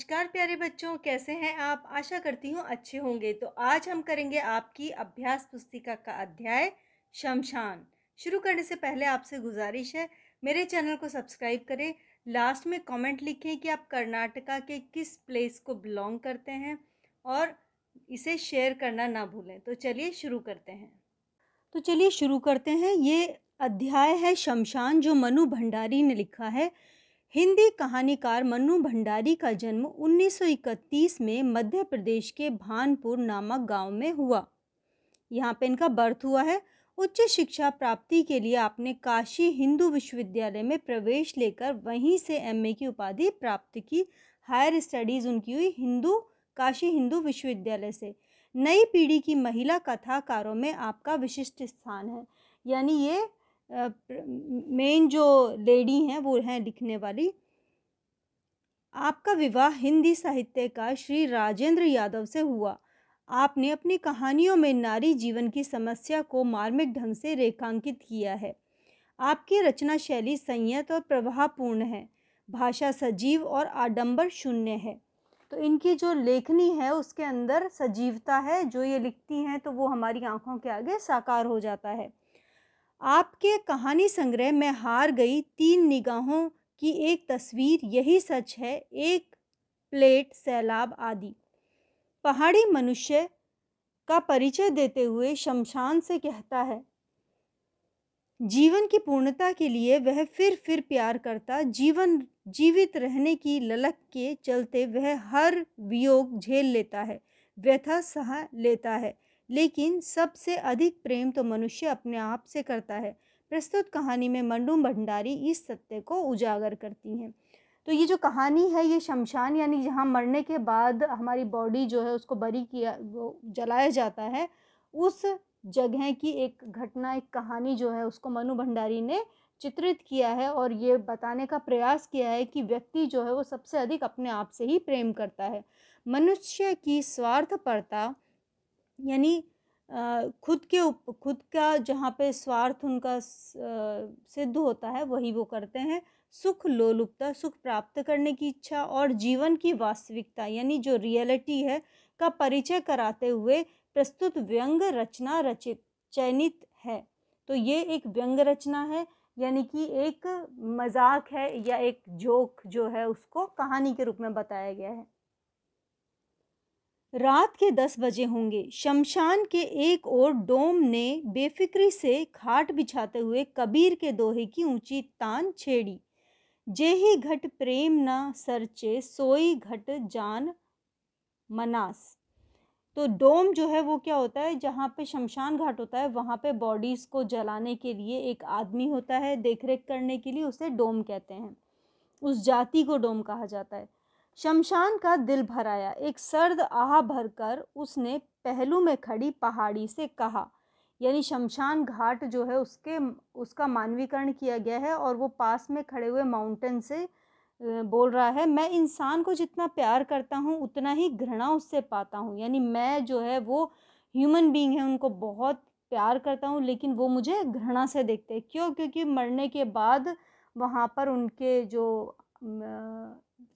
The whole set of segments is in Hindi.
नमस्कार प्यारे बच्चों कैसे हैं आप आशा करती हूँ अच्छे होंगे तो आज हम करेंगे आपकी अभ्यास पुस्तिका का अध्याय शमशान शुरू करने से पहले आपसे गुजारिश है मेरे चैनल को सब्सक्राइब करें लास्ट में कमेंट लिखें कि आप कर्नाटका के किस प्लेस को बिलोंग करते हैं और इसे शेयर करना ना भूलें तो चलिए शुरू करते हैं तो चलिए शुरू करते हैं ये अध्याय है शमशान जो मनु भंडारी ने लिखा है हिंदी कहानीकार मन्नू भंडारी का जन्म 1931 में मध्य प्रदेश के भानपुर नामक गांव में हुआ यहाँ पे इनका बर्थ हुआ है उच्च शिक्षा प्राप्ति के लिए आपने काशी हिंदू विश्वविद्यालय में प्रवेश लेकर वहीं से एमए की उपाधि प्राप्त की हायर स्टडीज़ उनकी हुई हिंदू काशी हिंदू विश्वविद्यालय से नई पीढ़ी की महिला कथाकारों में आपका विशिष्ट स्थान है यानी ये मेन जो लेडी हैं वो हैं लिखने वाली आपका विवाह हिंदी साहित्यकार श्री राजेंद्र यादव से हुआ आपने अपनी कहानियों में नारी जीवन की समस्या को मार्मिक ढंग से रेखांकित किया है आपकी रचना शैली संयत और प्रवाहपूर्ण है भाषा सजीव और आडंबर शून्य है तो इनकी जो लेखनी है उसके अंदर सजीवता है जो ये लिखती हैं तो वो हमारी आँखों के आगे साकार हो जाता है आपके कहानी संग्रह में हार गई तीन निगाहों की एक तस्वीर यही सच है एक प्लेट सैलाब आदि पहाड़ी मनुष्य का परिचय देते हुए शमशान से कहता है जीवन की पूर्णता के लिए वह फिर फिर प्यार करता जीवन जीवित रहने की ललक के चलते वह हर वियोग झेल लेता है व्यथा सहा लेता है लेकिन सबसे अधिक प्रेम तो मनुष्य अपने आप से करता है प्रस्तुत कहानी में मंडू भंडारी इस सत्य को उजागर करती हैं तो ये जो कहानी है ये शमशान यानी जहाँ मरने के बाद हमारी बॉडी जो है उसको बरी किया जलाया जाता है उस जगह की एक घटना एक कहानी जो है उसको मनु भंडारी ने चित्रित किया है और ये बताने का प्रयास किया है कि व्यक्ति जो है वो सबसे अधिक अपने आप से ही प्रेम करता है मनुष्य की स्वार्थपरता यानी खुद के उप खुद का जहाँ पे स्वार्थ उनका सिद्ध होता है वही वो करते हैं सुख लोलुपता सुख प्राप्त करने की इच्छा और जीवन की वास्तविकता यानी जो रियलिटी है का परिचय कराते हुए प्रस्तुत व्यंग रचना रचित चयनित है तो ये एक व्यंग रचना है यानी कि एक मजाक है या एक जोक जो है उसको कहानी के रूप में बताया गया है रात के दस बजे होंगे शमशान के एक ओर डोम ने बेफिक्री से खाट बिछाते हुए कबीर के दोहे की ऊंची तान छेड़ी जे ही घट प्रेम ना सरचे सोई घट जान मनास तो डोम जो है वो क्या होता है जहाँ पे शमशान घाट होता है वहाँ पे बॉडीज़ को जलाने के लिए एक आदमी होता है देखरेख करने के लिए उसे डोम कहते हैं उस जाति को डोम कहा जाता है शमशान का दिल भर आया एक सर्द आह भरकर उसने पहलू में खड़ी पहाड़ी से कहा यानी शमशान घाट जो है उसके उसका मानवीकरण किया गया है और वो पास में खड़े हुए माउंटेन से बोल रहा है मैं इंसान को जितना प्यार करता हूँ उतना ही घृणा उससे पाता हूँ यानी मैं जो है वो ह्यूमन बीइंग है उनको बहुत प्यार करता हूँ लेकिन वो मुझे घृणा से देखते हैं क्यों क्योंकि मरने के बाद वहाँ पर उनके जो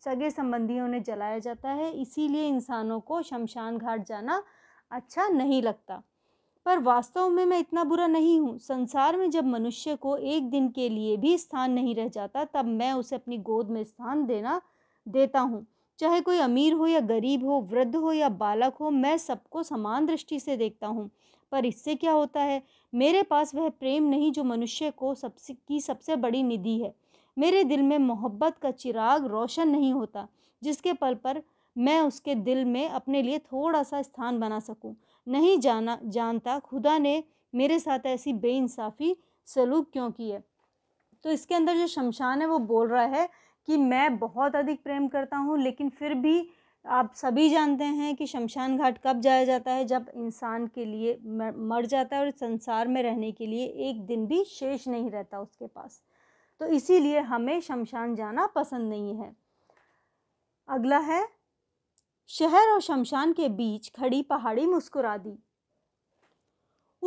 सगे संबंधियों ने जलाया जाता है इसीलिए इंसानों को शमशान घाट जाना अच्छा नहीं लगता पर वास्तव में मैं इतना बुरा नहीं हूँ संसार में जब मनुष्य को एक दिन के लिए भी स्थान नहीं रह जाता तब मैं उसे अपनी गोद में स्थान देना देता हूँ चाहे कोई अमीर हो या गरीब हो वृद्ध हो या बालक हो मैं सबको समान दृष्टि से देखता हूँ पर इससे क्या होता है मेरे पास वह प्रेम नहीं जो मनुष्य को सबसे की सबसे बड़ी निधि है मेरे दिल में मोहब्बत का चिराग रोशन नहीं होता जिसके पल पर मैं उसके दिल में अपने लिए थोड़ा सा स्थान बना सकूं। नहीं जाना जानता खुदा ने मेरे साथ ऐसी बेइंसाफ़ी सलूक क्यों की है तो इसके अंदर जो शमशान है वो बोल रहा है कि मैं बहुत अधिक प्रेम करता हूँ लेकिन फिर भी आप सभी जानते हैं कि शमशान घाट कब जाया जाता है जब इंसान के लिए मर जाता है और संसार में रहने के लिए एक दिन भी शेष नहीं रहता उसके पास तो इसीलिए हमें शमशान जाना पसंद नहीं है अगला है शहर और शमशान के बीच खड़ी पहाड़ी मुस्कुरा दी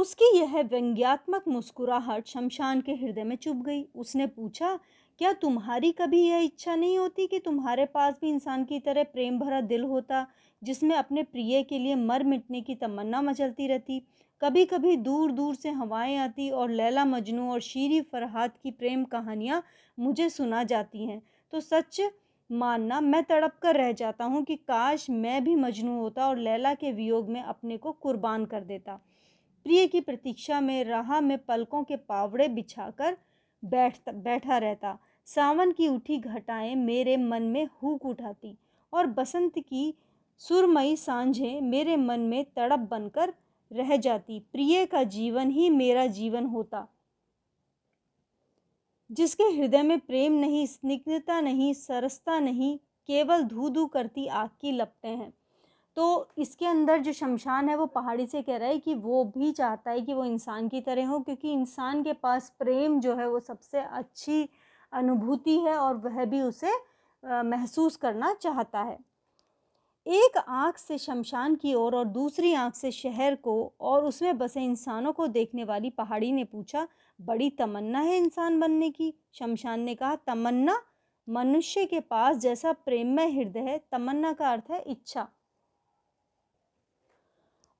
उसकी यह व्यंग्यात्मक मुस्कुराहट शमशान के हृदय में चुप गई उसने पूछा क्या तुम्हारी कभी यह इच्छा नहीं होती कि तुम्हारे पास भी इंसान की तरह प्रेम भरा दिल होता जिसमें अपने प्रिय के लिए मर मिटने की तमन्ना मचलती रहती कभी कभी दूर दूर से हवाएं आती और लैला मजनू और शीरी फरहाद की प्रेम कहानियाँ मुझे सुना जाती हैं तो सच मानना मैं तड़प कर रह जाता हूँ कि काश मैं भी मजनू होता और लैला के वियोग में अपने को कुर्बान कर देता प्रिय की प्रतीक्षा में राह में पलकों के पावड़े बिछाकर बैठ बैठा रहता सावन की उठी घटाएं मेरे मन में हुक उठाती और बसंत की सुरमई सांझें मेरे मन में तड़प बनकर रह जाती प्रिय का जीवन ही मेरा जीवन होता जिसके हृदय में प्रेम नहीं स्निग्धता नहीं सरसता नहीं केवल धू धू करती आग की लपटें हैं तो इसके अंदर जो शमशान है वो पहाड़ी से कह रहा है कि वो भी चाहता है कि वो इंसान की तरह हो क्योंकि इंसान के पास प्रेम जो है वो सबसे अच्छी अनुभूति है और वह भी उसे महसूस करना चाहता है एक आंख से शमशान की ओर और, और दूसरी आंख से शहर को और उसमें बसे इंसानों को देखने वाली पहाड़ी ने पूछा बड़ी तमन्ना है इंसान बनने की शमशान ने कहा तमन्ना मनुष्य के पास जैसा प्रेममय हृदय है तमन्ना का अर्थ है इच्छा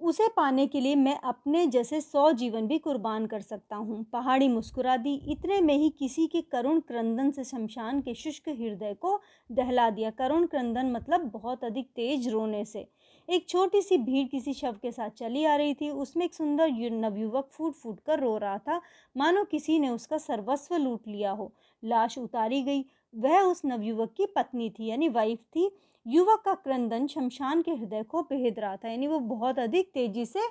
उसे पाने के लिए मैं अपने जैसे सौ जीवन भी कुर्बान कर सकता हूँ पहाड़ी मुस्कुरा दी इतने में ही किसी के करुण क्रंदन से शमशान के शुष्क हृदय को दहला दिया करुण क्रंदन मतलब बहुत अधिक तेज रोने से एक छोटी सी भीड़ किसी शव के साथ चली आ रही थी उसमें एक सुंदर नवयुवक फूट फूट कर रो रहा था मानो किसी ने उसका सर्वस्व लूट लिया हो लाश उतारी गई वह उस नवयुवक की पत्नी थी यानी वाइफ थी युवक का क्रंदन शमशान के हृदय को बेहद रहा था यानी वो बहुत अधिक तेजी से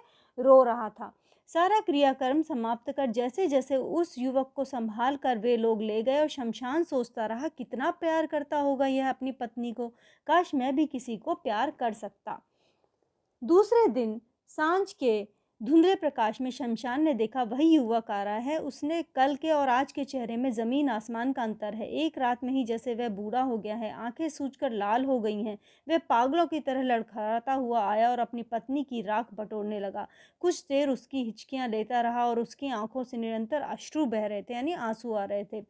रो रहा था सारा क्रियाकर्म समाप्त कर जैसे जैसे उस युवक को संभाल कर वे लोग ले गए और शमशान सोचता रहा कितना प्यार करता होगा यह अपनी पत्नी को काश मैं भी किसी को प्यार कर सकता दूसरे दिन सांझ के धुंधले प्रकाश में शमशान ने देखा वही युवक आ रहा है उसने कल के और आज के चेहरे में ज़मीन आसमान का अंतर है एक रात में ही जैसे वह बूढ़ा हो गया है आंखें कर लाल हो गई हैं वह पागलों की तरह लड़खड़ाता हुआ आया और अपनी पत्नी की राख बटोरने लगा कुछ देर उसकी हिचकियाँ लेता रहा और उसकी आँखों से निरंतर अश्रु बह रहे थे यानी आंसू आ रहे थे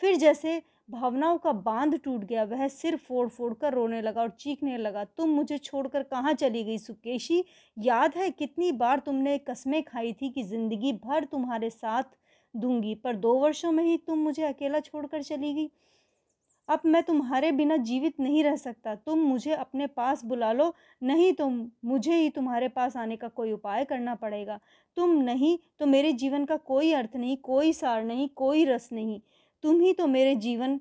फिर जैसे भावनाओं का बांध टूट गया वह सिर फोड़ फोड़ कर रोने लगा और चीखने लगा तुम मुझे छोड़कर कहाँ चली गई सुकेशी याद है कितनी बार तुमने कस्में खाई थी कि ज़िंदगी भर तुम्हारे साथ दूंगी पर दो वर्षों में ही तुम मुझे अकेला छोड़कर चली गई अब मैं तुम्हारे बिना जीवित नहीं रह सकता तुम मुझे अपने पास बुला लो नहीं तो मुझे ही तुम्हारे पास आने का कोई उपाय करना पड़ेगा तुम नहीं तो मेरे जीवन का कोई अर्थ नहीं कोई सार नहीं कोई रस नहीं तुम ही तो मेरे जीवन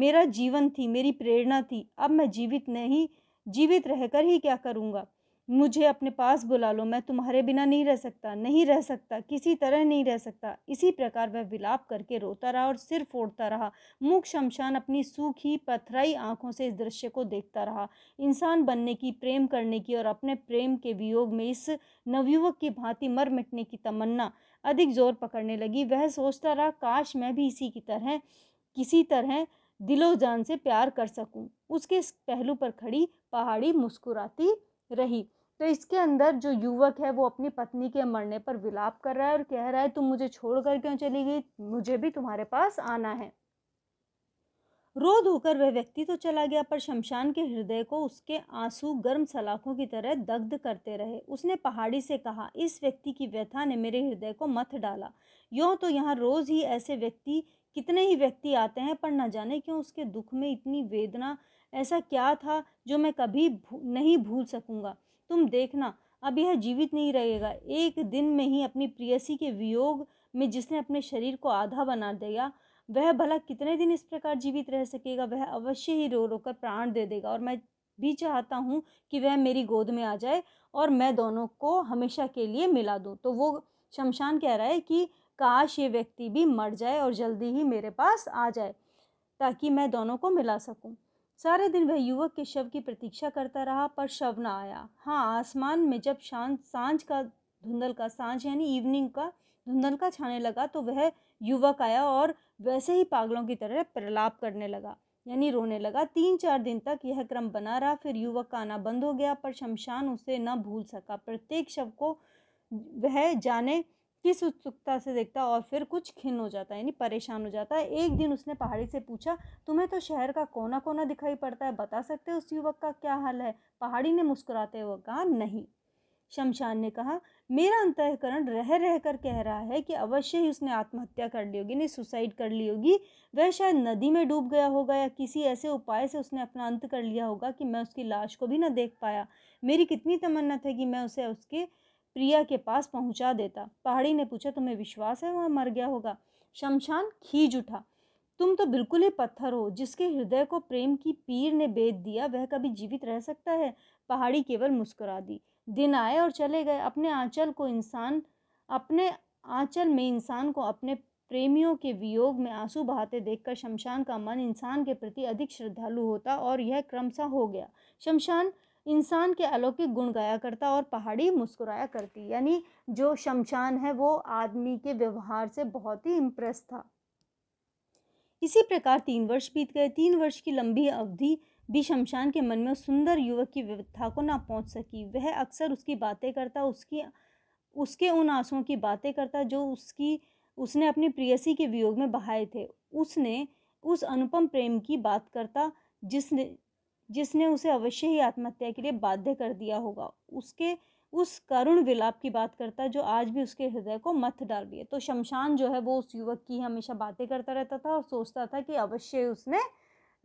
मेरा जीवन थी मेरी प्रेरणा थी अब मैं जीवित नहीं जीवित रहकर ही क्या करूँगा मुझे अपने पास बुला लो मैं तुम्हारे बिना नहीं रह सकता नहीं रह सकता किसी तरह नहीं रह सकता इसी प्रकार वह विलाप करके रोता रहा और सिर फोड़ता रहा मुख शमशान अपनी सूखी पथराई आंखों से इस दृश्य को देखता रहा इंसान बनने की प्रेम करने की और अपने प्रेम के वियोग में इस नवयुवक की भांति मर मिटने की तमन्ना अधिक जोर पकड़ने लगी वह सोचता रहा काश मैं भी इसी की तरह किसी तरह दिलो जान से प्यार कर सकूं उसके पहलू पर खड़ी पहाड़ी मुस्कुराती रही तो इसके अंदर जो युवक है वो अपनी पत्नी के मरने पर विलाप कर रहा है और कह रहा है तुम मुझे छोड़ कर क्यों चली गई मुझे भी तुम्हारे पास आना है रो होकर वह व्यक्ति तो चला गया पर शमशान के हृदय को उसके आंसू गर्म सलाखों की तरह दग्ध करते रहे उसने पहाड़ी से कहा इस व्यक्ति की व्यथा ने मेरे हृदय को मत डाला यों तो यहाँ रोज़ ही ऐसे व्यक्ति कितने ही व्यक्ति आते हैं पर न जाने क्यों उसके दुख में इतनी वेदना ऐसा क्या था जो मैं कभी भू, नहीं भूल सकूँगा तुम देखना अब यह जीवित नहीं रहेगा एक दिन में ही अपनी प्रियसी के वियोग में जिसने अपने शरीर को आधा बना दिया वह भला कितने दिन इस प्रकार जीवित रह सकेगा वह अवश्य ही रो रो कर प्राण दे देगा और मैं भी चाहता हूँ कि वह मेरी गोद में आ जाए और मैं दोनों को हमेशा के लिए मिला दूँ तो वो शमशान कह रहा है कि काश ये व्यक्ति भी मर जाए और जल्दी ही मेरे पास आ जाए ताकि मैं दोनों को मिला सकूं। सारे दिन वह युवक के शव की प्रतीक्षा करता रहा पर शव ना आया हाँ आसमान में जब शान सांझ का धुंधल का सांझ यानी इवनिंग का धुंधल का छाने लगा तो वह युवक आया और वैसे ही पागलों की तरह प्रलाप करने लगा यानी रोने लगा तीन चार दिन तक यह क्रम बना रहा फिर युवक का आना बंद हो गया पर शमशान उसे न भूल सका प्रत्येक शव को वह जाने किस उत्सुकता से देखता और फिर कुछ खिन हो जाता यानी परेशान हो जाता है एक दिन उसने पहाड़ी से पूछा तुम्हें तो शहर का कोना कोना दिखाई पड़ता है बता सकते हो उस युवक का क्या हाल है पहाड़ी ने मुस्कुराते हुए कहा नहीं शमशान ने कहा मेरा अंतकरण रह रह कर कह रहा है कि अवश्य ही उसने आत्महत्या कर ली होगी नहीं सुसाइड कर ली होगी वह शायद नदी में डूब गया होगा या किसी ऐसे उपाय से उसने अपना अंत कर लिया होगा कि मैं उसकी लाश को भी ना देख पाया मेरी कितनी तमन्ना थी कि मैं उसे उसके प्रिया के पास पहुंचा देता पहाड़ी ने पूछा तुम्हें विश्वास है वह मर गया होगा शमशान खींच उठा तुम तो बिल्कुल ही पत्थर हो जिसके हृदय को प्रेम की पीर ने बेद दिया वह कभी जीवित रह सकता है पहाड़ी केवल मुस्कुरा दी दिन आए और चले गए अपने आंचल को इंसान अपने आंचल में इंसान को अपने प्रेमियों के वियोग में आंसू बहाते देखकर शमशान का मन इंसान के प्रति अधिक श्रद्धालु होता और यह क्रमशः हो गया शमशान इंसान के अलौकिक गुण गाया करता और पहाड़ी मुस्कुराया करती यानी जो शमशान है वो आदमी के व्यवहार से बहुत ही इम्प्रेस था इसी प्रकार तीन वर्ष बीत गए तीन वर्ष की लंबी अवधि भी शमशान के मन में उस सुंदर युवक की व्यवस्था को ना पहुंच सकी वह अक्सर उसकी बातें करता उसकी उसके उन आंसुओं की बातें करता जो उसकी उसने अपनी प्रियसी के वियोग में बहाए थे उसने उस अनुपम प्रेम की बात करता जिसने जिसने उसे अवश्य ही आत्महत्या के लिए बाध्य कर दिया होगा उसके उस करुण विलाप की बात करता है जो आज भी उसके हृदय को मत डाल दिया तो शमशान जो है वो उस युवक की हमेशा बातें करता रहता था और सोचता था कि अवश्य उसने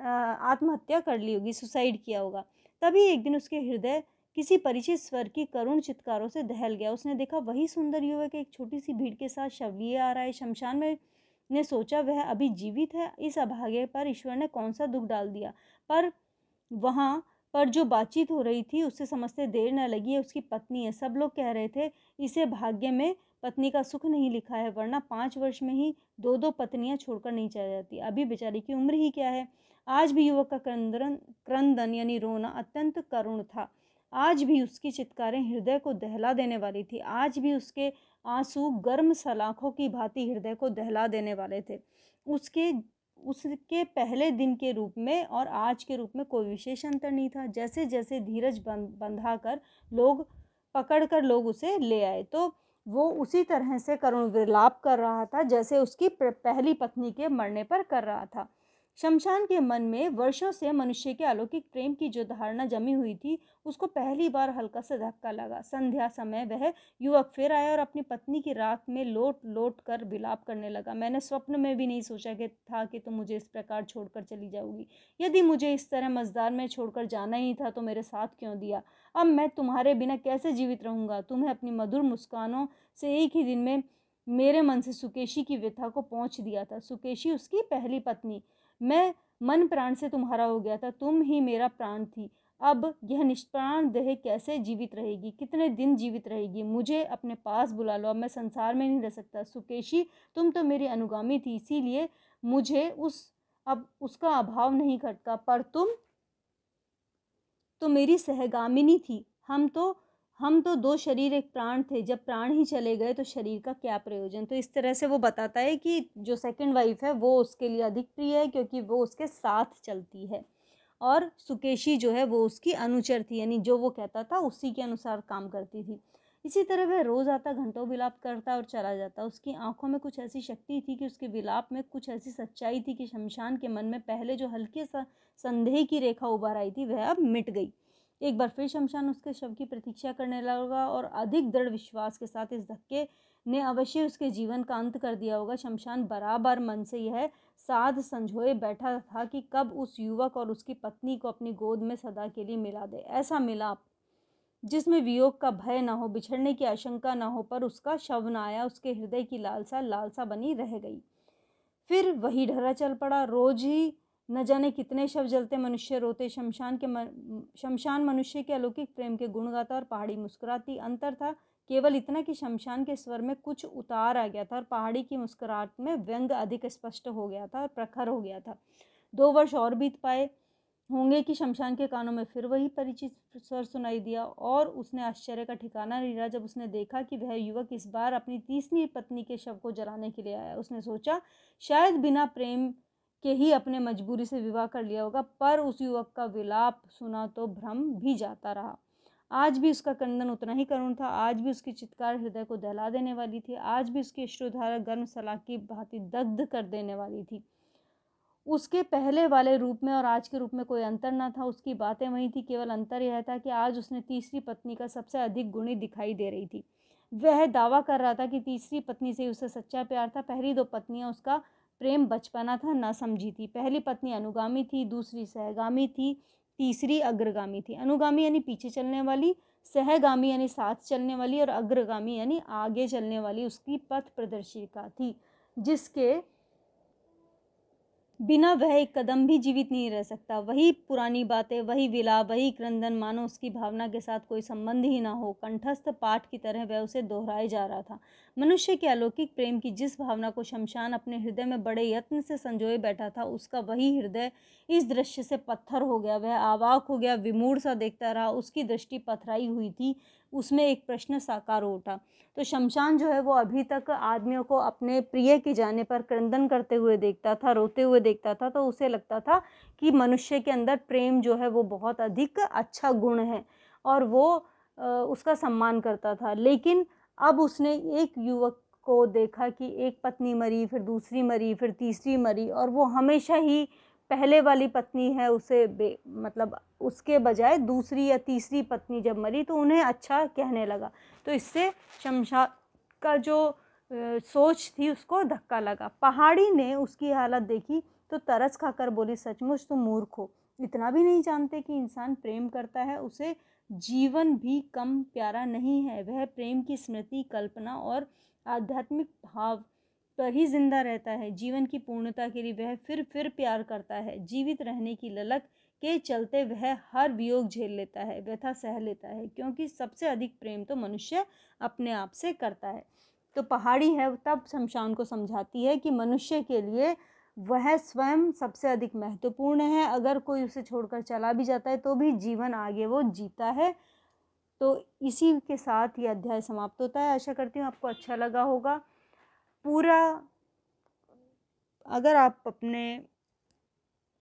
आत्महत्या कर ली होगी सुसाइड किया होगा तभी एक दिन उसके हृदय किसी परिचित स्वर की करुण चित्कारों से दहल गया उसने देखा वही सुंदर युवक एक छोटी सी भीड़ के साथ शवलिए आ रहा है शमशान में ने सोचा वह अभी जीवित है इस अभागे पर ईश्वर ने कौन सा दुख डाल दिया पर वहाँ पर जो बातचीत हो रही थी उससे समझते देर न लगी है उसकी पत्नी है सब लोग कह रहे थे इसे भाग्य में पत्नी का सुख नहीं लिखा है वरना पाँच वर्ष में ही दो दो पत्नियां छोड़कर नहीं चली जाती अभी बेचारी की उम्र ही क्या है आज भी युवक का क्रंदन क्रंदन यानी रोना अत्यंत करुण था आज भी उसकी चित्कारें हृदय को दहला देने वाली थी आज भी उसके आंसू गर्म सलाखों की भांति हृदय को दहला देने वाले थे उसके उसके पहले दिन के रूप में और आज के रूप में कोई विशेष अंतर नहीं था जैसे जैसे धीरज बंधा कर लोग पकड़ कर लोग उसे ले आए तो वो उसी तरह से करुण विलाप कर रहा था जैसे उसकी पहली पत्नी के मरने पर कर रहा था शमशान के मन में वर्षों से मनुष्य के अलौकिक प्रेम की जो धारणा जमी हुई थी उसको पहली बार हल्का सा धक्का लगा संध्या समय वह युवक फिर आया और अपनी पत्नी की राख में लोट लोट कर विलाप करने लगा मैंने स्वप्न में भी नहीं सोचा कि था कि तुम तो मुझे इस प्रकार छोड़कर चली जाओगी यदि मुझे इस तरह मजदार में छोड़कर जाना ही था तो मेरे साथ क्यों दिया अब मैं तुम्हारे बिना कैसे जीवित रहूँगा तुम्हें अपनी मधुर मुस्कानों से एक ही दिन में मेरे मन से सुकेशी की व्यथा को पहुँच दिया था सुकेशी उसकी पहली पत्नी मैं मन प्राण से तुम्हारा हो गया था तुम ही मेरा प्राण थी अब यह निष्प्राण देह कैसे जीवित रहेगी कितने दिन जीवित रहेगी मुझे अपने पास बुला लो अब मैं संसार में नहीं रह सकता सुकेशी तुम तो मेरी अनुगामी थी इसीलिए मुझे उस अब उसका अभाव नहीं घटता पर तुम तो मेरी सहगामिनी थी हम तो हम तो दो शरीर एक प्राण थे जब प्राण ही चले गए तो शरीर का क्या प्रयोजन तो इस तरह से वो बताता है कि जो सेकंड वाइफ है वो उसके लिए अधिक प्रिय है क्योंकि वो उसके साथ चलती है और सुकेशी जो है वो उसकी अनुचर थी यानी जो वो कहता था उसी के अनुसार काम करती थी इसी तरह वह रोज़ आता घंटों विलाप करता और चला जाता उसकी आंखों में कुछ ऐसी शक्ति थी कि उसके विलाप में कुछ ऐसी सच्चाई थी कि शमशान के मन में पहले जो सा संदेह की रेखा उभर आई थी वह अब मिट गई एक बार फिर शमशान उसके शव की प्रतीक्षा करने लगा और अधिक दृढ़ विश्वास के साथ इस धक्के ने अवश्य उसके जीवन का अंत कर दिया होगा शमशान बराबर मन से यह साध संजोए बैठा था कि कब उस युवक और उसकी पत्नी को अपनी गोद में सदा के लिए मिला दे ऐसा मिलाप जिसमें वियोग का भय ना हो बिछड़ने की आशंका ना हो पर उसका शव ना आया उसके हृदय की लालसा लालसा बनी रह गई फिर वही ढरा चल पड़ा रोज ही न जाने कितने शव जलते मनुष्य रोते शमशान के मन, शमशान मनुष्य के अलौकिक प्रेम के गुण गाता और पहाड़ी मुस्कुराती अंतर था केवल इतना कि शमशान के स्वर में कुछ उतार आ गया था और पहाड़ी की मुस्कुराहट में व्यंग अधिक स्पष्ट हो गया था और प्रखर हो गया था दो वर्ष और बीत पाए होंगे कि शमशान के कानों में फिर वही परिचित स्वर सुनाई दिया और उसने आश्चर्य का ठिकाना नहीं रहा जब उसने देखा कि वह युवक इस बार अपनी तीसरी पत्नी के शव को जलाने के लिए आया उसने सोचा शायद बिना प्रेम के ही अपने मजबूरी से विवाह कर लिया होगा पर उस युवक का विलाप सुना तो भ्रम भी जाता रहा आज भी उसका कंदन उतना ही करुण था आज भी उसकी चित्कार हृदय को दहला देने वाली थी आज भी उसकी अश्रुधारा गर्म सलाह की भांति दग्ध कर देने वाली थी उसके पहले वाले रूप में और आज के रूप में कोई अंतर ना था उसकी बातें वही थी केवल अंतर यह था कि आज उसने तीसरी पत्नी का सबसे अधिक गुणी दिखाई दे रही थी वह दावा कर रहा था कि तीसरी पत्नी से उसे सच्चा प्यार था पहली दो पत्नियां उसका प्रेम बचपना था ना समझी थी पहली पत्नी अनुगामी थी दूसरी सहगामी थी तीसरी अग्रगामी थी अनुगामी यानी पीछे चलने वाली सहगामी यानी साथ चलने वाली और अग्रगामी यानी आगे चलने वाली उसकी पथ प्रदर्शिका थी जिसके बिना वह एक कदम भी जीवित नहीं रह सकता वही पुरानी बातें वही विलाप वही क्रंदन मानो उसकी भावना के साथ कोई संबंध ही ना हो कंठस्थ पाठ की तरह वह उसे दोहराए जा रहा था मनुष्य के अलौकिक प्रेम की जिस भावना को शमशान अपने हृदय में बड़े यत्न से संजोए बैठा था उसका वही हृदय इस दृश्य से पत्थर हो गया वह आवाक हो गया विमूढ़ सा देखता रहा उसकी दृष्टि पथराई हुई थी उसमें एक प्रश्न साकार उठा तो शमशान जो है वो अभी तक आदमियों को अपने प्रिय के जाने पर क्रंदन करते हुए देखता था रोते हुए देखता था तो उसे लगता था कि मनुष्य के अंदर प्रेम जो है वो बहुत अधिक अच्छा गुण है और वो उसका सम्मान करता था लेकिन अब उसने एक युवक को देखा कि एक पत्नी मरी फिर दूसरी मरी फिर तीसरी मरी और वो हमेशा ही पहले वाली पत्नी है उसे मतलब उसके बजाय दूसरी या तीसरी पत्नी जब मरी तो उन्हें अच्छा कहने लगा तो इससे शमशाद का जो सोच थी उसको धक्का लगा पहाड़ी ने उसकी हालत देखी तो तरस खाकर बोली सचमुच तुम मूर्ख हो इतना भी नहीं जानते कि इंसान प्रेम करता है उसे जीवन भी कम प्यारा नहीं है वह प्रेम की स्मृति कल्पना और आध्यात्मिक भाव पर ही जिंदा रहता है जीवन की पूर्णता के लिए वह फिर फिर प्यार करता है जीवित रहने की ललक के चलते वह हर वियोग झेल लेता है व्यथा सह लेता है क्योंकि सबसे अधिक प्रेम तो मनुष्य अपने आप से करता है तो पहाड़ी है तब शमशान को समझाती है कि मनुष्य के लिए वह स्वयं सबसे अधिक महत्वपूर्ण है अगर कोई उसे छोड़कर चला भी जाता है तो भी जीवन आगे वो जीता है तो इसी के साथ ये अध्याय समाप्त होता है आशा करती हूँ आपको अच्छा लगा होगा पूरा अगर आप अपने